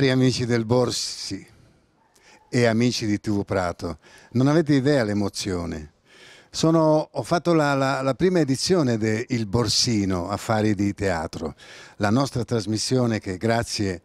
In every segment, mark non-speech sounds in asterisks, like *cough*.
Cari amici del Borsi e amici di TV Prato, non avete idea l'emozione. Sono, ho fatto la, la, la prima edizione del Borsino Affari di Teatro, la nostra trasmissione che grazie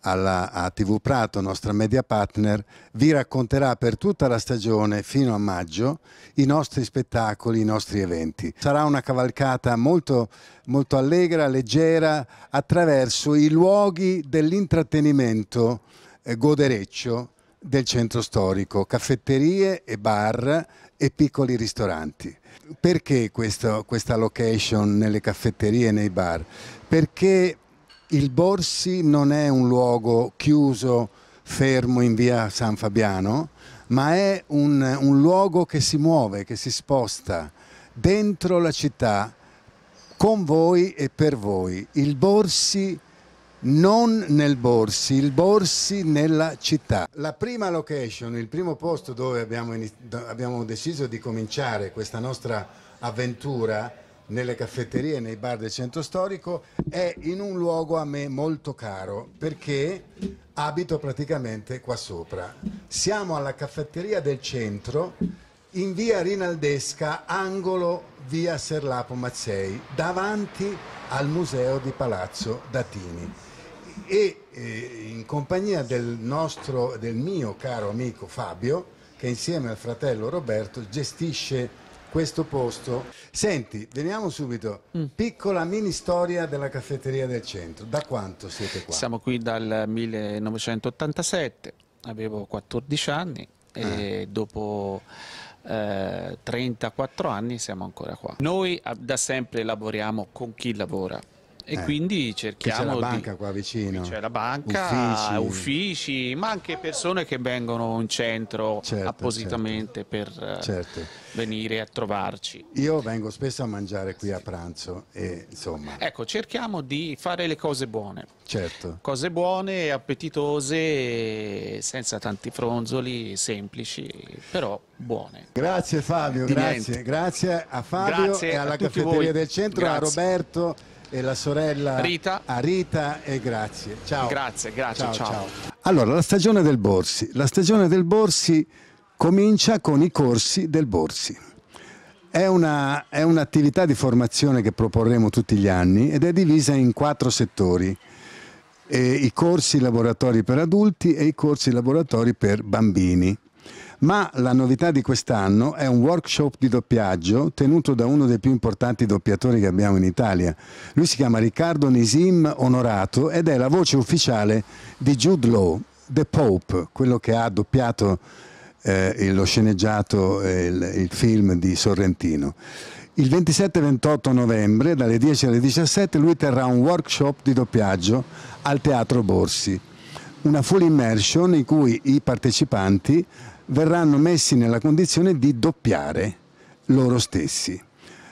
alla, a TV Prato, nostra media partner, vi racconterà per tutta la stagione, fino a maggio, i nostri spettacoli, i nostri eventi. Sarà una cavalcata molto, molto allegra, leggera, attraverso i luoghi dell'intrattenimento eh, godereccio del centro storico, caffetterie e bar e piccoli ristoranti. Perché questo, questa location nelle caffetterie e nei bar? Perché il Borsi non è un luogo chiuso, fermo in via San Fabiano, ma è un, un luogo che si muove, che si sposta dentro la città, con voi e per voi. Il Borsi non nel Borsi, il Borsi nella città. La prima location, il primo posto dove abbiamo, abbiamo deciso di cominciare questa nostra avventura nelle caffetterie, nei bar del centro storico, è in un luogo a me molto caro perché abito praticamente qua sopra. Siamo alla caffetteria del centro in via Rinaldesca, angolo via Serlapo Mazzei, davanti al museo di Palazzo Datini. E eh, in compagnia del, nostro, del mio caro amico Fabio, che insieme al fratello Roberto gestisce questo posto. Senti, veniamo subito. Mm. Piccola mini storia della caffetteria del centro. Da quanto siete qua? Siamo qui dal 1987, avevo 14 anni e ah. dopo eh, 34 anni siamo ancora qua. Noi ah, da sempre lavoriamo con chi lavora e eh, quindi cerchiamo c'è la banca di... qua vicino c'è la banca, uffici. uffici. ma anche persone che vengono in centro certo, certo. appositamente certo. per eh, certo. venire a trovarci io vengo spesso a mangiare qui a pranzo e insomma ecco cerchiamo di fare le cose buone certo cose buone appetitose senza tanti fronzoli semplici però buone grazie Fabio grazie. grazie a Fabio grazie e alla caffetteria voi. del centro grazie. a Roberto e la sorella Rita. A Rita e grazie. Ciao. Grazie, grazie, ciao, ciao. ciao. Allora, la stagione del Borsi. La stagione del Borsi comincia con i corsi del Borsi. È, un'attività un di formazione che proporremo tutti gli anni ed è divisa in quattro settori. E I corsi laboratori per adulti e i corsi laboratori per bambini. Ma la novità di quest'anno è un workshop di doppiaggio tenuto da uno dei più importanti doppiatori che abbiamo in Italia. Lui si chiama Riccardo Nisim Onorato ed è la voce ufficiale di Jude Law, The Pope, quello che ha doppiato eh, lo sceneggiato, eh, il, il film di Sorrentino. Il 27-28 novembre, dalle 10 alle 17, lui terrà un workshop di doppiaggio al Teatro Borsi. Una full immersion in cui i partecipanti verranno messi nella condizione di doppiare loro stessi.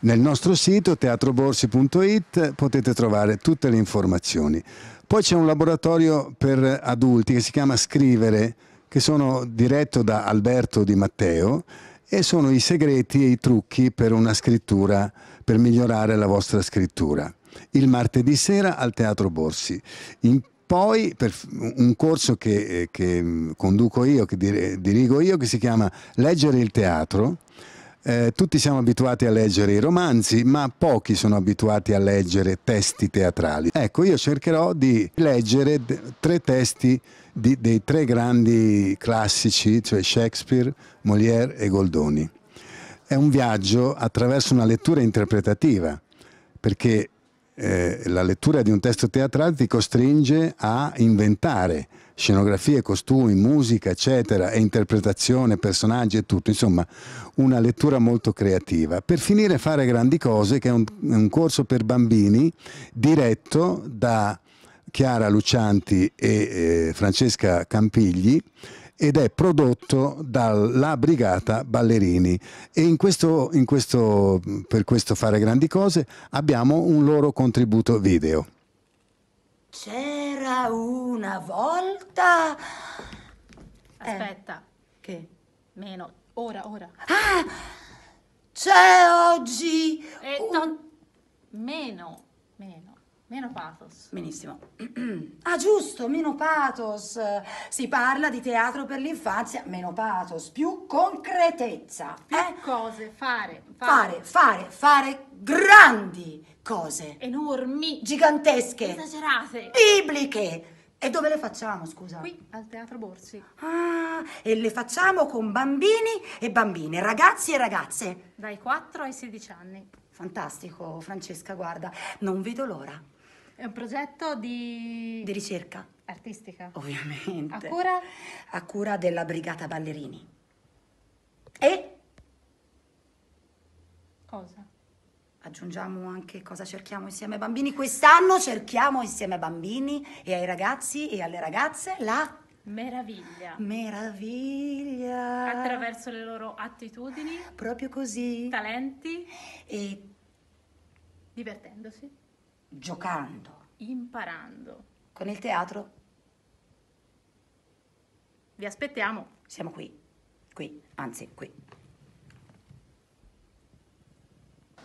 Nel nostro sito teatroborsi.it potete trovare tutte le informazioni. Poi c'è un laboratorio per adulti che si chiama Scrivere, che sono diretto da Alberto Di Matteo e sono i segreti e i trucchi per una scrittura, per migliorare la vostra scrittura. Il martedì sera al Teatro Borsi. In poi per un corso che, eh, che mm, conduco io, che dirigo io, che si chiama Leggere il teatro, eh, tutti siamo abituati a leggere i romanzi, ma pochi sono abituati a leggere testi teatrali. Ecco, io cercherò di leggere tre testi di, dei tre grandi classici, cioè Shakespeare, Molière e Goldoni. È un viaggio attraverso una lettura interpretativa, perché eh, la lettura di un testo teatrale ti costringe a inventare scenografie, costumi, musica, eccetera, e interpretazione, personaggi e tutto, insomma, una lettura molto creativa. Per finire fare grandi cose, che è un, un corso per bambini diretto da Chiara Lucianti e eh, Francesca Campigli ed è prodotto dalla Brigata Ballerini e in questo, in questo, per questo fare grandi cose abbiamo un loro contributo video. C'era una volta... Aspetta, eh. che? Meno, ora, ora. Ah, c'è oggi... E eh, un... non... Meno, meno. Meno pathos. Benissimo. *clears throat* ah, giusto, meno pathos. Si parla di teatro per l'infanzia, meno pathos, più concretezza. Più eh? cose, fare, fare. Fare, fare, fare grandi cose. Enormi. Gigantesche. Esagerate. Bibliche. E dove le facciamo, scusa? Qui, al Teatro Borsi. Ah, e le facciamo con bambini e bambine, ragazzi e ragazze. Dai 4 ai 16 anni. Fantastico, Francesca, guarda, non vedo l'ora. È un progetto di... Di ricerca. Artistica. Ovviamente. A cura? A cura della Brigata Ballerini. E... Cosa? Aggiungiamo anche cosa cerchiamo insieme ai bambini. Quest'anno cerchiamo insieme ai bambini e ai ragazzi e alle ragazze la... Meraviglia. Meraviglia. Attraverso le loro attitudini. Proprio così. Talenti. E... Divertendosi giocando. Imparando. Con il teatro? Vi aspettiamo. Siamo qui, qui, anzi qui.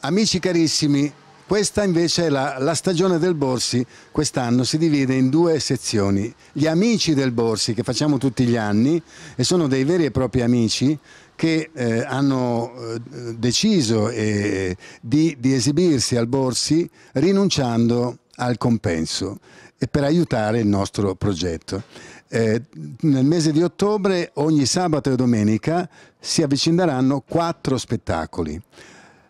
Amici carissimi, questa invece è la, la stagione del Borsi, quest'anno si divide in due sezioni. Gli amici del Borsi che facciamo tutti gli anni e sono dei veri e propri amici che eh, hanno eh, deciso eh, di, di esibirsi al Borsi rinunciando al compenso e per aiutare il nostro progetto. Eh, nel mese di ottobre ogni sabato e domenica si avvicineranno quattro spettacoli.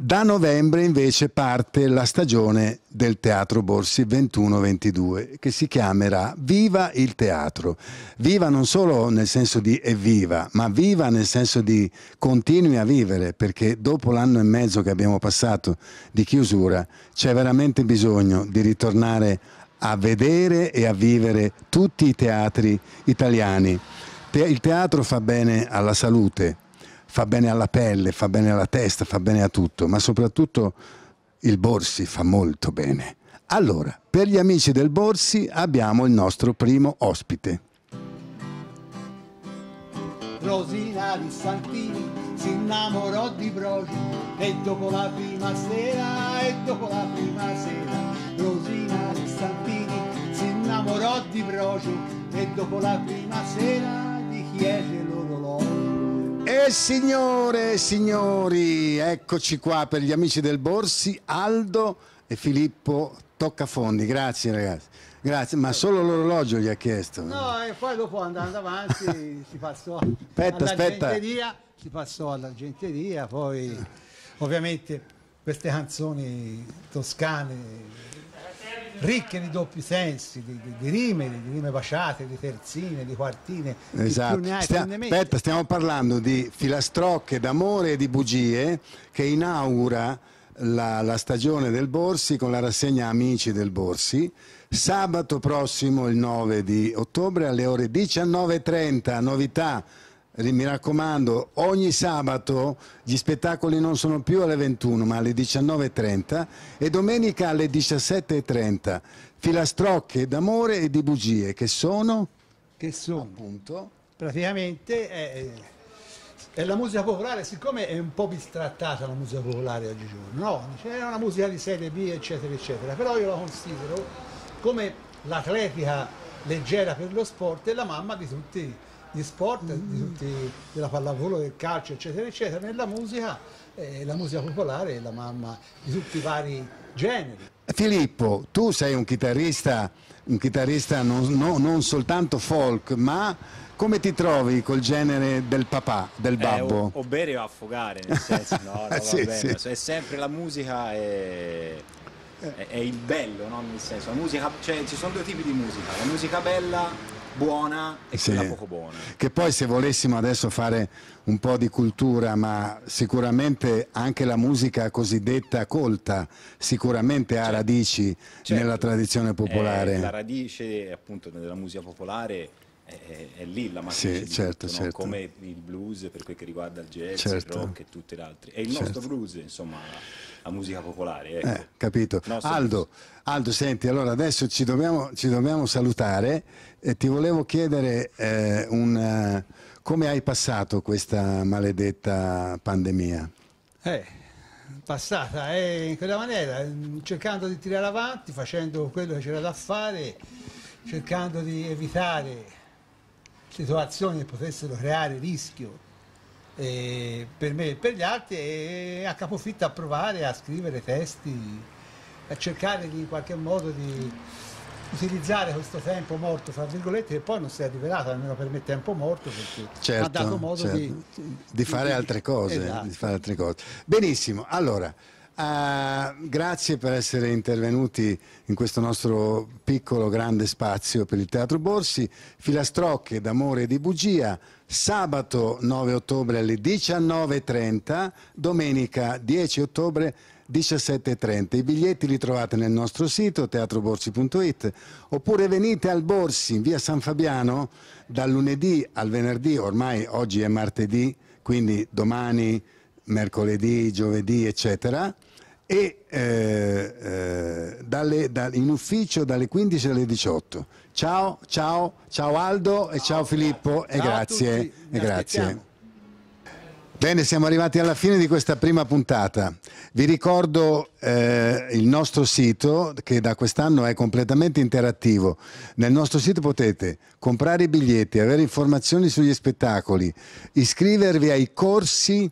Da novembre invece parte la stagione del Teatro Borsi 21-22 che si chiamerà Viva il Teatro. Viva non solo nel senso di evviva, ma viva nel senso di continui a vivere perché dopo l'anno e mezzo che abbiamo passato di chiusura c'è veramente bisogno di ritornare a vedere e a vivere tutti i teatri italiani. Il teatro fa bene alla salute, fa bene alla pelle, fa bene alla testa, fa bene a tutto, ma soprattutto il Borsi fa molto bene. Allora, per gli amici del Borsi abbiamo il nostro primo ospite. Rosina di Santini si innamorò di Broggi e dopo la prima sera, e dopo la prima sera, Rosina di Santini si innamorò di Brogio e dopo la prima sera di chi è l'orologio. E signore e signori, eccoci qua per gli amici del Borsi, Aldo e Filippo Toccafondi. Grazie ragazzi. Grazie, ma solo l'orologio gli ha chiesto. No, e eh, poi dopo andando avanti si passò aspetta, all'argenteria, aspetta. si passò all'argenteria, poi ovviamente queste canzoni toscane ricche di doppi sensi, di, di, di, rime, di rime baciate, di terzine, di quartine. Esatto. Di Stia, aspetta, stiamo parlando di filastrocche d'amore e di bugie che inaugura la, la stagione del Borsi con la rassegna Amici del Borsi. Sabato prossimo, il 9 di ottobre, alle ore 19.30, novità mi raccomando, ogni sabato gli spettacoli non sono più alle 21 ma alle 19.30 e domenica alle 17.30. Filastrocche d'amore e di bugie che sono? Che sono? Appunto. Praticamente è, eh, eh, è, la musica popolare, siccome è un po' bistrattata la musica popolare oggigiorno, no? C'è una musica di serie B eccetera eccetera, però io la considero come l'atletica leggera per lo sport e la mamma di tutti di sport, mm. di tutti, della pallavolo, del calcio, eccetera, eccetera. Nella musica, eh, la musica popolare è la mamma di tutti i vari generi. Filippo, tu sei un chitarrista, un chitarrista non, no, non soltanto folk, ma come ti trovi col genere del papà, del eh, babbo? Eh, o, o bere o affogare, nel *laughs* senso, no, no eh, sì, sì. è sempre la musica e... È, è il bello, no? nel senso, la musica, cioè, ci sono due tipi di musica, la musica bella buona e sì. quella poco buona. Che poi se volessimo adesso fare un po' di cultura, ma sicuramente anche la musica cosiddetta colta sicuramente ha certo. radici certo. nella tradizione eh, popolare. Eh, la radice appunto della musica popolare è, è, lì la matrice sì, di certo, tutto, certo. No? Certo. come il blues per quel che riguarda il jazz, certo. il rock e tutti gli altri. E il certo. nostro blues, insomma, la, la musica popolare. Ecco. Eh, capito. Aldo, Aldo, senti, allora adesso ci dobbiamo, ci dobbiamo salutare e ti volevo chiedere eh, un, eh, come hai passato questa maledetta pandemia. Eh, passata eh, in quella maniera, cercando di tirare avanti, facendo quello che c'era da fare, cercando di evitare situazioni che potessero creare rischio eh, per me e per gli altri e a capofitto a provare a scrivere testi, a cercare di, in qualche modo di utilizzare questo tempo morto, fra virgolette, che poi non si è rivelato, almeno per me tempo morto, perché certo, ha dato modo certo. di, di, fare di, cose, esatto. di, fare altre cose, Benissimo, allora... Uh, grazie per essere intervenuti in questo nostro piccolo grande spazio per il Teatro Borsi, Filastrocche d'amore e di bugia, sabato 9 ottobre alle 19.30, domenica 10 ottobre 17.30. I biglietti li trovate nel nostro sito teatroborsi.it oppure venite al Borsi in via San Fabiano dal lunedì al venerdì, ormai oggi è martedì, quindi domani mercoledì, giovedì, eccetera e eh, eh, dalle, da, in ufficio dalle 15 alle 18. Ciao, ciao, ciao Aldo e ciao, Filippo ciao e grazie. E grazie. Bene, siamo arrivati alla fine di questa prima puntata. Vi ricordo eh, il nostro sito che da quest'anno è completamente interattivo. Nel nostro sito potete comprare i biglietti, avere informazioni sugli spettacoli, iscrivervi ai corsi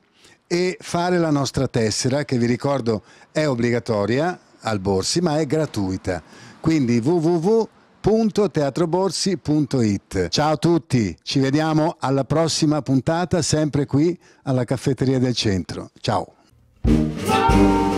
e fare la nostra tessera che vi ricordo è obbligatoria al Borsi ma è gratuita quindi www.teatroborsi.it ciao a tutti ci vediamo alla prossima puntata sempre qui alla caffetteria del centro ciao